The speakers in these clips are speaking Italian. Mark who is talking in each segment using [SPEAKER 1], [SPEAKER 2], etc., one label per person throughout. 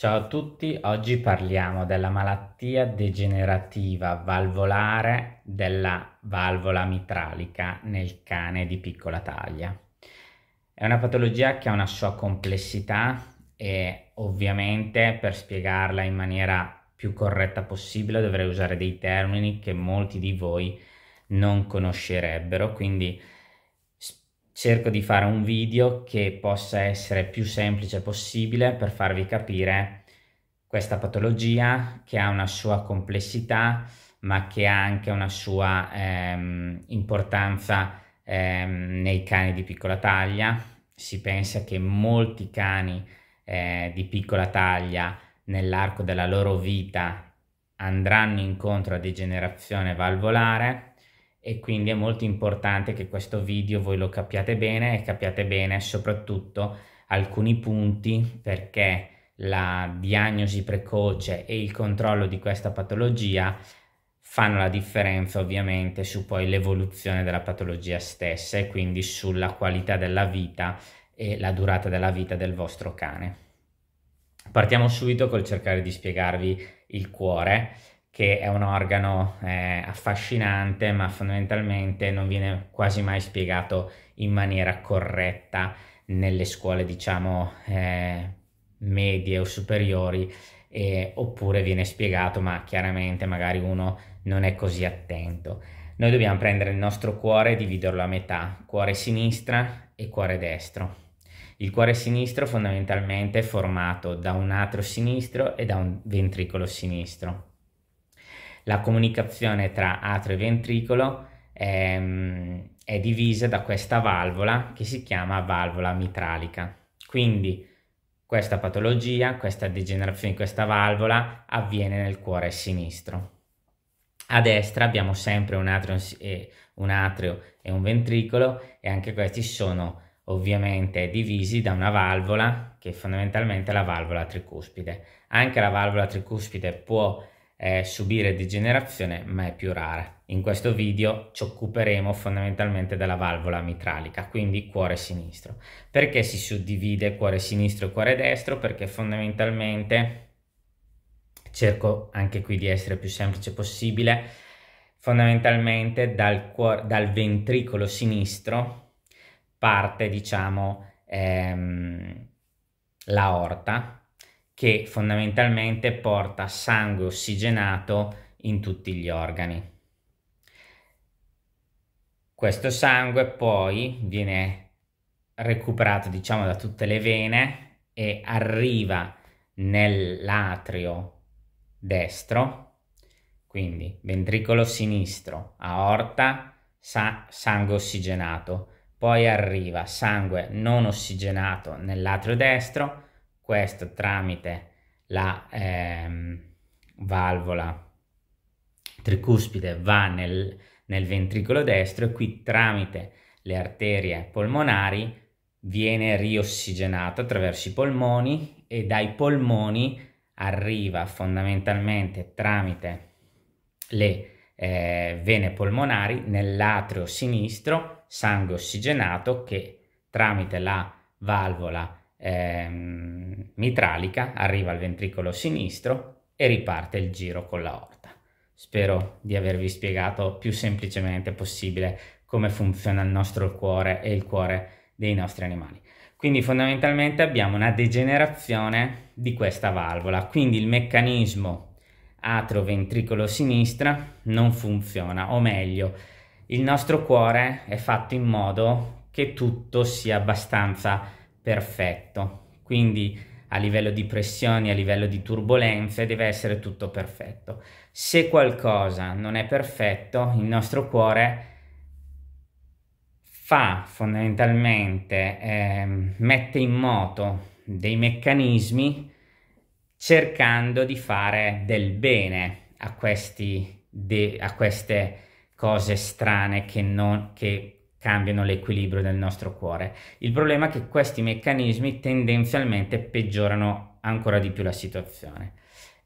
[SPEAKER 1] Ciao a tutti, oggi parliamo della malattia degenerativa valvolare della valvola mitralica nel cane di piccola taglia. È una patologia che ha una sua complessità e ovviamente per spiegarla in maniera più corretta possibile dovrei usare dei termini che molti di voi non conoscerebbero, quindi cerco di fare un video che possa essere più semplice possibile per farvi capire questa patologia che ha una sua complessità ma che ha anche una sua ehm, importanza ehm, nei cani di piccola taglia. Si pensa che molti cani eh, di piccola taglia nell'arco della loro vita andranno incontro a degenerazione valvolare e quindi è molto importante che questo video voi lo capiate bene e capiate bene soprattutto alcuni punti perché la diagnosi precoce e il controllo di questa patologia fanno la differenza ovviamente su poi l'evoluzione della patologia stessa e quindi sulla qualità della vita e la durata della vita del vostro cane. Partiamo subito col cercare di spiegarvi il cuore che è un organo eh, affascinante, ma fondamentalmente non viene quasi mai spiegato in maniera corretta nelle scuole, diciamo, eh, medie o superiori, eh, oppure viene spiegato, ma chiaramente magari uno non è così attento. Noi dobbiamo prendere il nostro cuore e dividerlo a metà, cuore sinistra e cuore destro. Il cuore sinistro fondamentalmente è formato da un atrio sinistro e da un ventricolo sinistro la comunicazione tra atrio e ventricolo ehm, è divisa da questa valvola che si chiama valvola mitralica. Quindi questa patologia, questa degenerazione di questa valvola avviene nel cuore sinistro. A destra abbiamo sempre un atrio, e un, atrio e un ventricolo e anche questi sono ovviamente divisi da una valvola che è fondamentalmente è la valvola tricuspide. Anche la valvola tricuspide può eh, subire degenerazione ma è più rara. In questo video ci occuperemo fondamentalmente della valvola mitralica, quindi cuore sinistro. Perché si suddivide cuore sinistro e cuore destro? Perché fondamentalmente, cerco anche qui di essere più semplice possibile, fondamentalmente dal, cuore, dal ventricolo sinistro parte diciamo ehm, l'aorta che fondamentalmente porta sangue ossigenato in tutti gli organi. Questo sangue poi viene recuperato diciamo da tutte le vene e arriva nell'atrio destro, quindi ventricolo sinistro, aorta, sa- sangue ossigenato, poi arriva sangue non ossigenato nell'atrio destro, questo tramite la ehm, valvola tricuspide va nel, nel ventricolo destro e qui tramite le arterie polmonari viene riossigenato attraverso i polmoni e dai polmoni arriva fondamentalmente tramite le eh, vene polmonari nell'atrio sinistro sangue ossigenato che tramite la valvola ehm, mitralica, arriva al ventricolo sinistro e riparte il giro con l'aorta. Spero di avervi spiegato più semplicemente possibile come funziona il nostro cuore e il cuore dei nostri animali. Quindi fondamentalmente abbiamo una degenerazione di questa valvola, quindi il meccanismo atrio-ventricolo sinistra non funziona, o meglio, il nostro cuore è fatto in modo che tutto sia abbastanza perfetto. Quindi a livello di pressioni, a livello di turbolenze, deve essere tutto perfetto. Se qualcosa non è perfetto, il nostro cuore fa fondamentalmente, eh, mette in moto dei meccanismi cercando di fare del bene a, questi de- a queste cose strane che, non, che cambiano l'equilibrio del nostro cuore. Il problema è che questi meccanismi tendenzialmente peggiorano ancora di più la situazione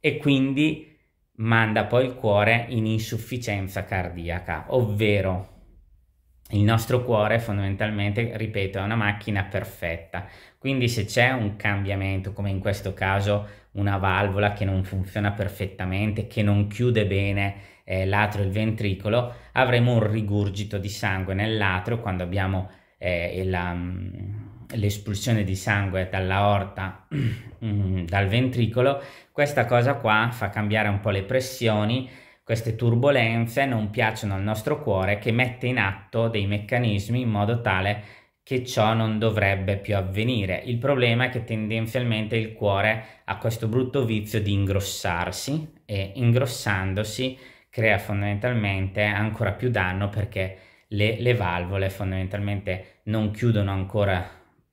[SPEAKER 1] e quindi manda poi il cuore in insufficienza cardiaca, ovvero il nostro cuore fondamentalmente, ripeto, è una macchina perfetta, quindi se c'è un cambiamento, come in questo caso una valvola che non funziona perfettamente, che non chiude bene, eh, l'atrio e il ventricolo, avremo un rigurgito di sangue nell'atrio quando abbiamo eh, la, mm, l'espulsione di sangue dall'aorta, mm, dal ventricolo. Questa cosa qua fa cambiare un po' le pressioni, queste turbulenze non piacciono al nostro cuore che mette in atto dei meccanismi in modo tale che ciò non dovrebbe più avvenire. Il problema è che tendenzialmente il cuore ha questo brutto vizio di ingrossarsi e ingrossandosi crea fondamentalmente ancora più danno perché le, le valvole fondamentalmente non chiudono ancora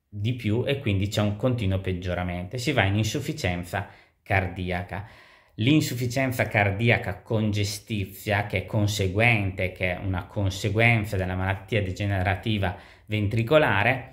[SPEAKER 1] di più e quindi c'è un continuo peggioramento si va in insufficienza cardiaca. L'insufficienza cardiaca congestizia, che è conseguente, che è una conseguenza della malattia degenerativa ventricolare,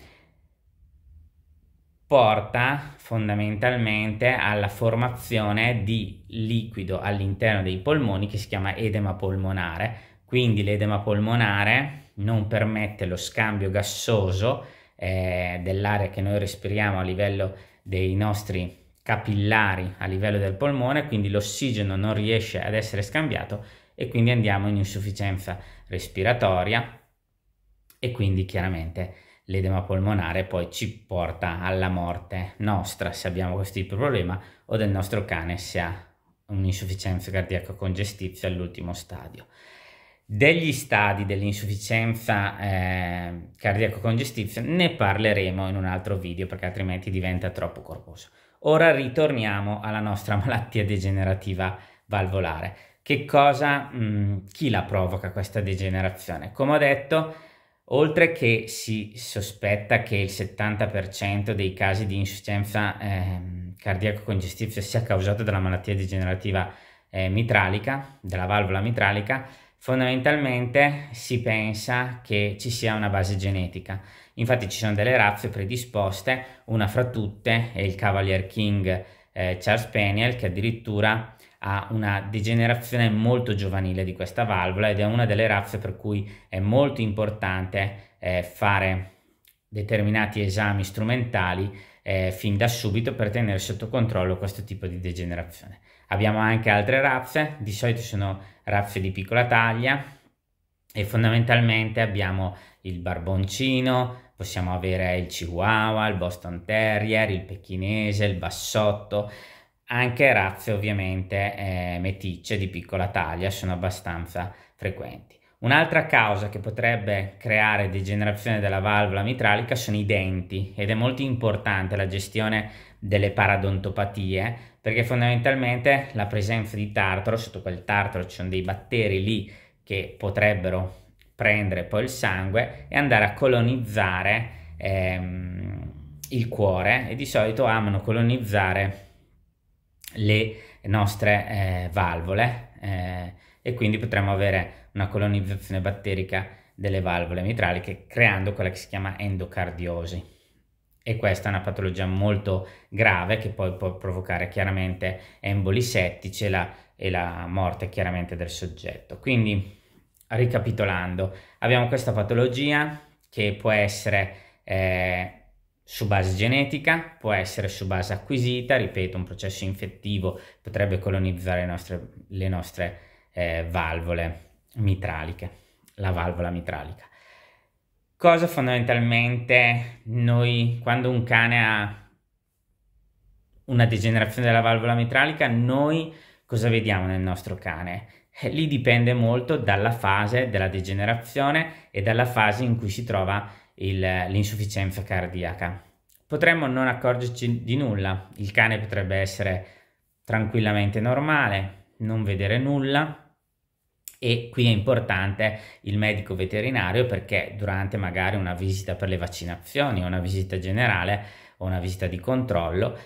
[SPEAKER 1] porta fondamentalmente alla formazione di liquido all'interno dei polmoni che si chiama edema polmonare, quindi l'edema polmonare non permette lo scambio gassoso eh, dell'aria che noi respiriamo a livello dei nostri capillari a livello del polmone, quindi l'ossigeno non riesce ad essere scambiato e quindi andiamo in insufficienza respiratoria e quindi chiaramente l'edema polmonare poi ci porta alla morte nostra se abbiamo questo tipo di problema o del nostro cane se ha un'insufficienza cardiaca congestizia all'ultimo stadio. Degli stadi dell'insufficienza eh, cardiaco congestiva ne parleremo in un altro video perché altrimenti diventa troppo corposo. Ora ritorniamo alla nostra malattia degenerativa valvolare. Che cosa, mh, mm, chi la provoca questa degenerazione? Come ho detto, Oltre che si sospetta che il 70% dei casi di insufficienza eh, cardiaco-congestiva sia causato dalla malattia degenerativa eh, mitralica, della valvola mitralica, fondamentalmente si pensa che ci sia una base genetica. Infatti ci sono delle razze predisposte, una fra tutte è il Cavalier King eh, Charles Peniel che addirittura ha una degenerazione molto giovanile di questa valvola ed è una delle razze per cui è molto importante eh, fare determinati esami strumentali eh, fin da subito per tenere sotto controllo questo tipo di degenerazione. Abbiamo anche altre razze, di solito sono razze di piccola taglia e fondamentalmente abbiamo il barboncino, possiamo avere il chihuahua, il boston terrier, il pechinese, il bassotto, anche razze ovviamente eh, meticce di piccola taglia sono abbastanza frequenti. Un'altra causa che potrebbe creare degenerazione della valvola mitralica sono i denti ed è molto importante la gestione delle paradontopatie perché fondamentalmente la presenza di tartaro, sotto quel tartaro ci sono dei batteri lì che potrebbero prendere poi il sangue e andare a colonizzare ehm, il cuore e di solito amano colonizzare le nostre eh, valvole eh, e quindi potremmo avere una colonizzazione batterica delle valvole mitraliche creando quella che si chiama endocardiosi e questa è una patologia molto grave che poi può provocare chiaramente emboli settici e la, e la morte chiaramente del soggetto. Quindi ricapitolando, abbiamo questa patologia che può essere eh, su base genetica, può essere su base acquisita, ripeto, un processo infettivo potrebbe colonizzare le nostre, le nostre eh, valvole mitraliche, la valvola mitralica. Cosa fondamentalmente noi, quando un cane ha una degenerazione della valvola mitralica, noi cosa vediamo nel nostro cane? Eh, lì dipende molto dalla fase della degenerazione e dalla fase in cui si trova il, l'insufficienza cardiaca. Potremmo non accorgerci di nulla, il cane potrebbe essere tranquillamente normale, non vedere nulla e qui è importante il medico veterinario perché durante magari una visita per le vaccinazioni una visita generale o una visita di controllo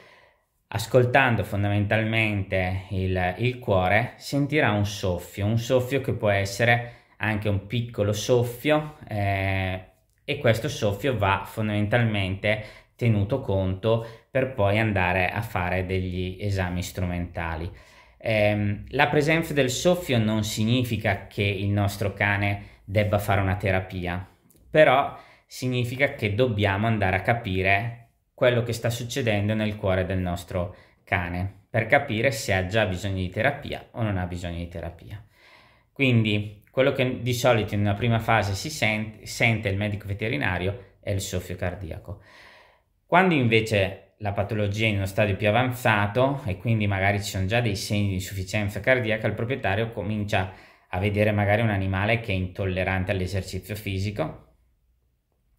[SPEAKER 1] ascoltando fondamentalmente il, il, cuore, sentirà un soffio, un soffio che può essere anche un piccolo soffio, eh, e questo soffio va fondamentalmente tenuto conto per poi andare a fare degli esami strumentali. Eh, la presenza del soffio non significa che il nostro cane debba fare una terapia, però significa che dobbiamo andare a capire quello che sta succedendo nel cuore del nostro cane per capire se ha già bisogno di terapia o non ha bisogno di terapia. Quindi quello che di solito in una prima fase si sente, sente il medico veterinario è il soffio cardiaco. Quando invece la patologia è in uno stadio più avanzato e quindi magari ci sono già dei segni di insufficienza cardiaca, il proprietario comincia a vedere magari un animale che è intollerante all'esercizio fisico,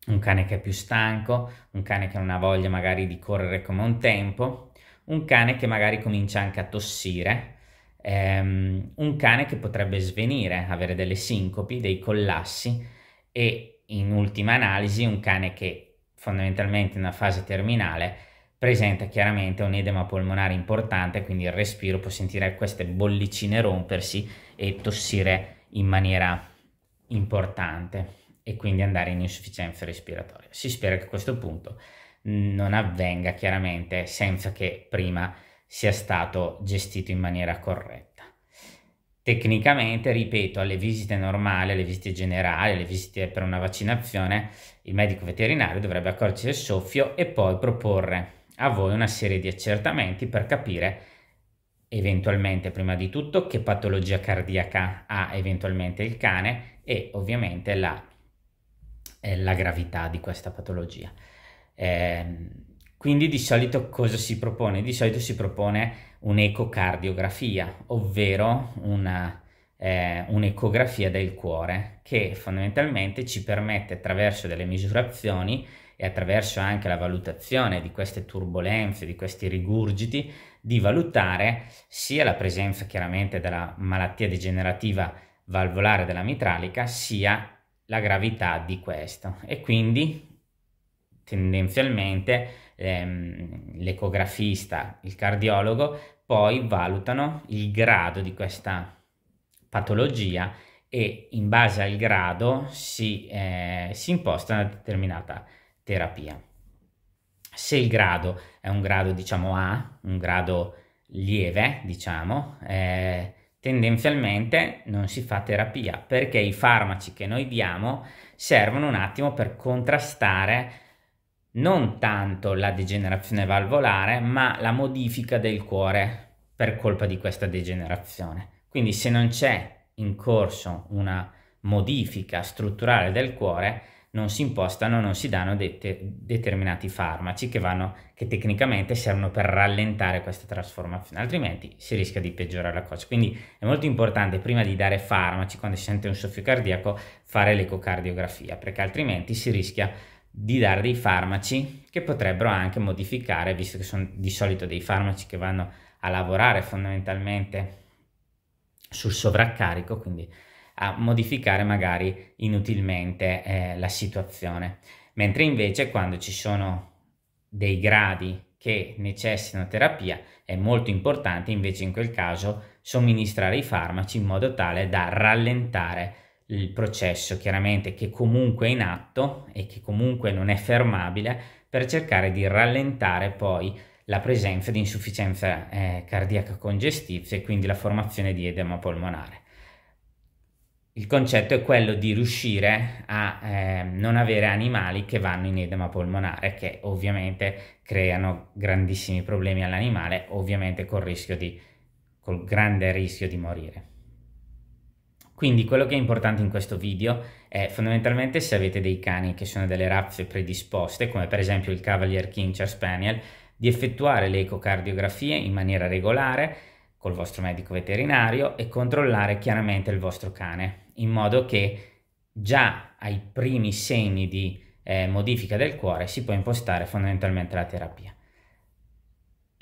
[SPEAKER 1] un cane che è più stanco, un cane che non ha voglia magari di correre come un tempo, un cane che magari comincia anche a tossire ehm, un cane che potrebbe svenire, avere delle sincopi, dei collassi e in ultima analisi un cane che fondamentalmente in una fase terminale presenta chiaramente un edema polmonare importante, quindi il respiro può sentire queste bollicine rompersi e tossire in maniera importante e quindi andare in insufficienza respiratoria. Si spera che questo punto non avvenga chiaramente senza che prima sia stato gestito in maniera corretta. Tecnicamente, ripeto, alle visite normali, alle visite generali, alle visite per una vaccinazione, il medico veterinario dovrebbe accorgersi del soffio e poi proporre a voi una serie di accertamenti per capire eventualmente prima di tutto che patologia cardiaca ha eventualmente il cane e ovviamente la, eh, la gravità di questa patologia. Eh, quindi di solito cosa si propone? Di solito si propone un'ecocardiografia, ovvero una, eh, un'ecografia del cuore che fondamentalmente ci permette attraverso delle misurazioni e attraverso anche la valutazione di queste turbulenze, di questi rigurgiti, di valutare sia la presenza chiaramente della malattia degenerativa valvolare della mitralica, sia la gravità di questo. E quindi tendenzialmente ehm, l'ecografista, il cardiologo, poi valutano il grado di questa patologia e in base al grado si, eh, si imposta una determinata terapia. Se il grado è un grado diciamo A, un grado lieve diciamo, eh, tendenzialmente non si fa terapia perché i farmaci che noi diamo servono un attimo per contrastare non tanto la degenerazione valvolare, ma la modifica del cuore per colpa di questa degenerazione. Quindi se non c'è in corso una modifica strutturale del cuore, non si impostano, non si danno det- determinati farmaci che, vanno, che tecnicamente servono per rallentare questa trasformazione, altrimenti si rischia di peggiorare la cosa. Quindi è molto importante prima di dare farmaci, quando si sente un soffio cardiaco, fare l'ecocardiografia, perché altrimenti si rischia di di dare dei farmaci che potrebbero anche modificare, visto che sono di solito dei farmaci che vanno a lavorare fondamentalmente sul sovraccarico, quindi a modificare magari inutilmente eh, la situazione. Mentre invece quando ci sono dei gradi che necessitano terapia è molto importante invece in quel caso somministrare i farmaci in modo tale da rallentare il processo chiaramente che comunque è in atto e che comunque non è fermabile per cercare di rallentare poi la presenza di insufficienza eh, cardiaca congestiva e quindi la formazione di edema polmonare. Il concetto è quello di riuscire a eh, non avere animali che vanno in edema polmonare, che ovviamente creano grandissimi problemi all'animale, ovviamente col, rischio di, col grande rischio di morire. Quindi quello che è importante in questo video è fondamentalmente se avete dei cani che sono delle razze predisposte, come per esempio il Cavalier King Spaniel, di effettuare le ecocardiografie in maniera regolare col vostro medico veterinario e controllare chiaramente il vostro cane, in modo che già ai primi segni di eh, modifica del cuore si può impostare fondamentalmente la terapia.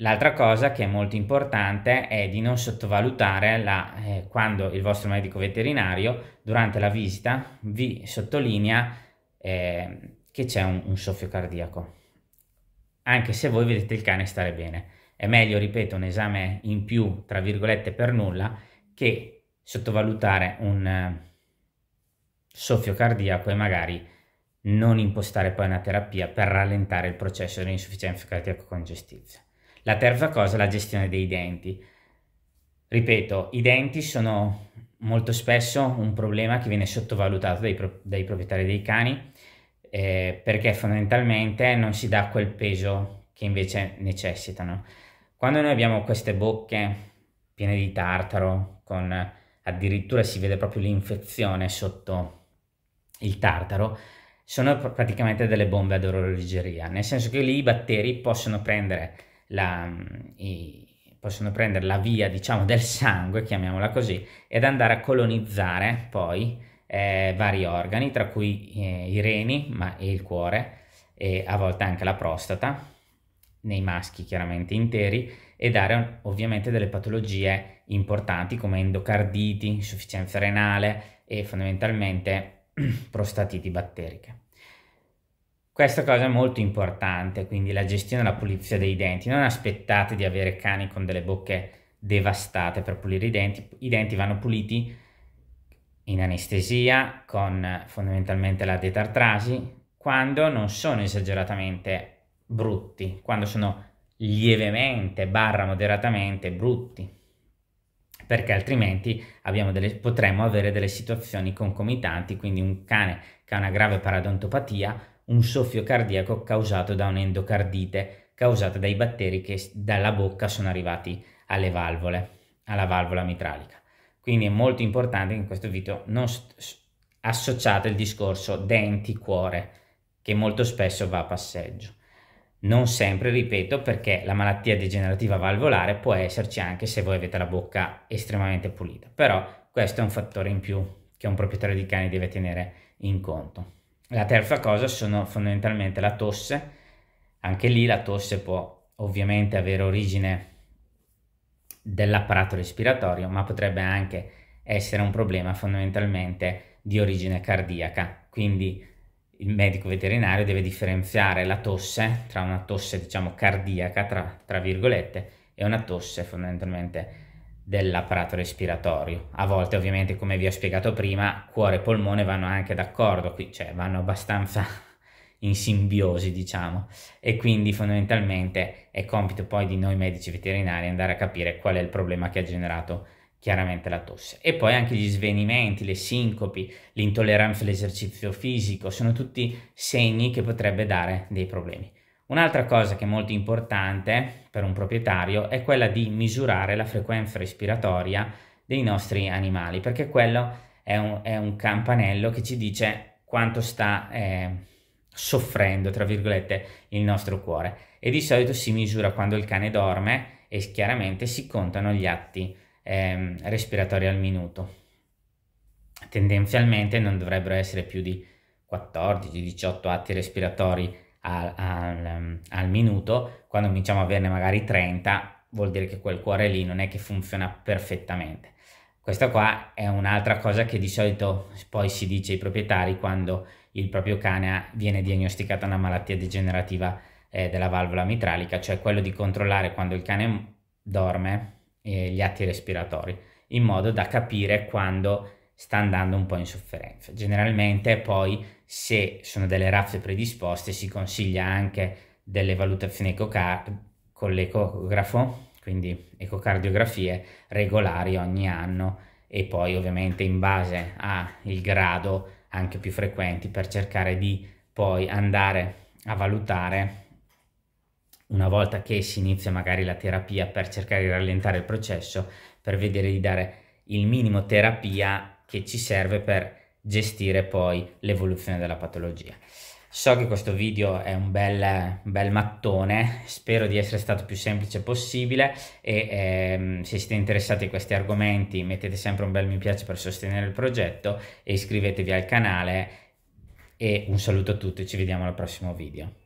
[SPEAKER 1] L'altra cosa che è molto importante è di non sottovalutare la, eh, quando il vostro medico veterinario durante la visita vi sottolinea eh, che c'è un, un soffio cardiaco, anche se voi vedete il cane stare bene. È meglio, ripeto, un esame in più, tra virgolette, per nulla, che sottovalutare un eh, soffio cardiaco e magari non impostare poi una terapia per rallentare il processo dell'insufficienza cardiaco congestiva. La terza cosa è la gestione dei denti. Ripeto, i denti sono molto spesso un problema che viene sottovalutato dai, pro- dai proprietari dei cani eh, perché fondamentalmente non si dà quel peso che invece necessitano. Quando noi abbiamo queste bocche piene di tartaro, con addirittura si vede proprio l'infezione sotto il tartaro, sono praticamente delle bombe ad orologeria, nel senso che lì i batteri possono prendere la, mm, i, possono prendere la via diciamo del sangue, chiamiamola così, ed andare a colonizzare poi eh, vari organi, tra cui eh, i reni ma, e il cuore e a volte anche la prostata, nei maschi chiaramente interi, e dare ovviamente delle patologie importanti come endocarditi, insufficienza renale e fondamentalmente prostatiti batteriche. Questa cosa è molto importante, quindi la gestione e la pulizia dei denti. Non aspettate di avere cani con delle bocche devastate per pulire i denti. I denti vanno puliti in anestesia con fondamentalmente la detartrasi quando non sono esageratamente brutti, quando sono lievemente barra moderatamente brutti perché altrimenti delle, potremmo avere delle situazioni concomitanti, quindi un cane che ha una grave paradontopatia un soffio cardiaco causato da un'endocardite causata dai batteri che dalla bocca sono arrivati alle valvole, alla valvola mitralica. Quindi è molto importante che in questo video non associate il discorso denti-cuore, che molto spesso va a passeggio. Non sempre, ripeto, perché la malattia degenerativa valvolare può esserci anche se voi avete la bocca estremamente pulita, però questo è un fattore in più che un proprietario di cani deve tenere in conto. La terza cosa sono fondamentalmente la tosse, anche lì la tosse può ovviamente avere origine dell'apparato respiratorio, ma potrebbe anche essere un problema fondamentalmente di origine cardiaca. Quindi il medico veterinario deve differenziare la tosse tra una tosse diciamo cardiaca, tra, tra virgolette, e una tosse fondamentalmente dell'apparato respiratorio. A volte ovviamente, come vi ho spiegato prima, cuore e polmone vanno anche d'accordo, qui, cioè vanno abbastanza in simbiosi, diciamo, e quindi fondamentalmente è compito poi di noi medici veterinari andare a capire qual è il problema che ha generato chiaramente la tosse. E poi anche gli svenimenti, le sincopi, l'intolleranza all'esercizio fisico, sono tutti segni che potrebbe dare dei problemi. Un'altra cosa che è molto importante per un proprietario è quella di misurare la frequenza respiratoria dei nostri animali, perché quello è un, è un campanello che ci dice quanto sta eh, soffrendo, tra virgolette, il nostro cuore. E di solito si misura quando il cane dorme e chiaramente si contano gli atti eh, respiratori al minuto. Tendenzialmente non dovrebbero essere più di 14-18 atti respiratori al, al, ehm, al minuto, quando cominciamo a averne magari 30, vuol dire che quel cuore lì non è che funziona perfettamente. Questa qua è un'altra cosa che di solito poi si dice ai proprietari quando il proprio cane viene diagnosticata una malattia degenerativa eh, della valvola mitralica, cioè quello di controllare quando il cane dorme eh, gli atti respiratori, in modo da capire quando sta andando un po' in sofferenza. Generalmente poi se sono delle razze predisposte si consiglia anche delle valutazioni ecocar- con l'ecografo, quindi ecocardiografie regolari ogni anno e poi ovviamente in base al grado anche più frequenti per cercare di poi andare a valutare una volta che si inizia magari la terapia per cercare di rallentare il processo per vedere di dare il minimo terapia che ci serve per gestire poi l'evoluzione della patologia. So che questo video è un bel, bel mattone, spero di essere stato più semplice possibile e ehm, se siete interessati a questi argomenti mettete sempre un bel mi piace per sostenere il progetto e iscrivetevi al canale e un saluto a tutti, ci vediamo al prossimo video.